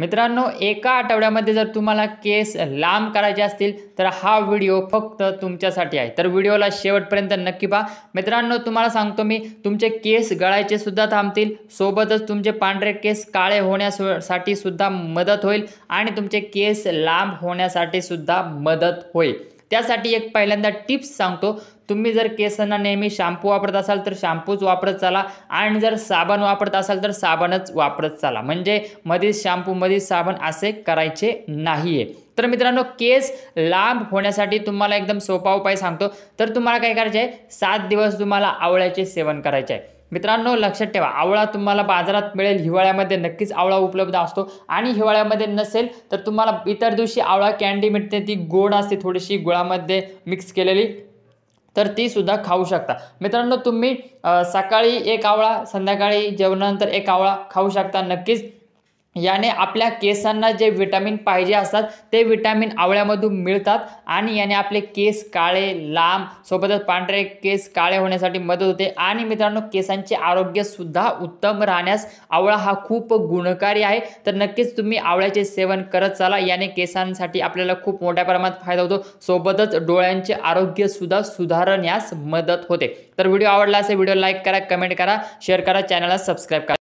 मित्रांनो एका आठवड्यामध्ये जर तुम्हाला केस लांब करायचे असतील तर हा व्हिडिओ फक्त तुमच्यासाठी आहे तर व्हिडिओला शेवटपर्यंत नक्की पहा मित्रांनो तुम्हाला सांगतो मी तुमचे केस गळायचे सुद्धा थांबतील सोबतच तुमचे पांढरे केस काळे होण्यासाठी सुद्धा मदत होईल आणि तुमचे केस लांब होण्यासाठी सुद्धा मदत होईल त्यासाठी एक पहिल्यांदा टिप्स सांगतो तुम्ही जर केसांना नेहमी शॅम्पू वापरत असाल तर शॅम्पूच वापरत चाला आणि जर साबण वापरत असाल तर साबणच वापरत चाला म्हणजे मधीच शॅम्पू मधीच साबण असे करायचे नाही तर मित्रांनो केस लांब होण्यासाठी तुम्हाला एकदम सोपा उपाय सांगतो तर तुम्हाला काय करायचं आहे सात दिवस तुम्हाला आवळ्याचे सेवन करायचे आहे मित्रांनो लक्षात ठेवा आवळा तुम्हाला बाजारात मिळेल हिवाळ्यामध्ये नक्कीच आवळा उपलब्ध असतो आणि हिवाळ्यामध्ये नसेल तर तुम्हाला इतर दिवशी आवळा कॅन्डी मिळते ती गोड असते थोडीशी गुळामध्ये मिक्स केलेली तर ती सुद्धा खाऊ शकता मित्रांनो तुम्ही सकाळी एक आवळा संध्याकाळी जेवणानंतर एक आवळा खाऊ शकता नक्कीच याने आपल्या केसांना जे विटॅमिन पाहिजे असतात ते विटॅमिन आवळ्यामधून मिळतात आणि याने आपले केस काळे लांब सोबतच पांढरे केस काळे होण्यासाठी मदत होते आणि मित्रांनो केसांचे आरोग्यसुद्धा उत्तम राहण्यास आवळा हा खूप गुणकारी आहे तर नक्कीच तुम्ही आवळ्याचे सेवन करत चाला याने केसांसाठी आपल्याला खूप मोठ्या प्रमाणात फायदा होतो सोबतच डोळ्यांचे आरोग्यसुद्धा सुधारण्यास मदत होते तर व्हिडिओ आवडला असेल व्हिडिओ लाईक करा कमेंट करा शेअर करा चॅनलला सबस्क्राईब करा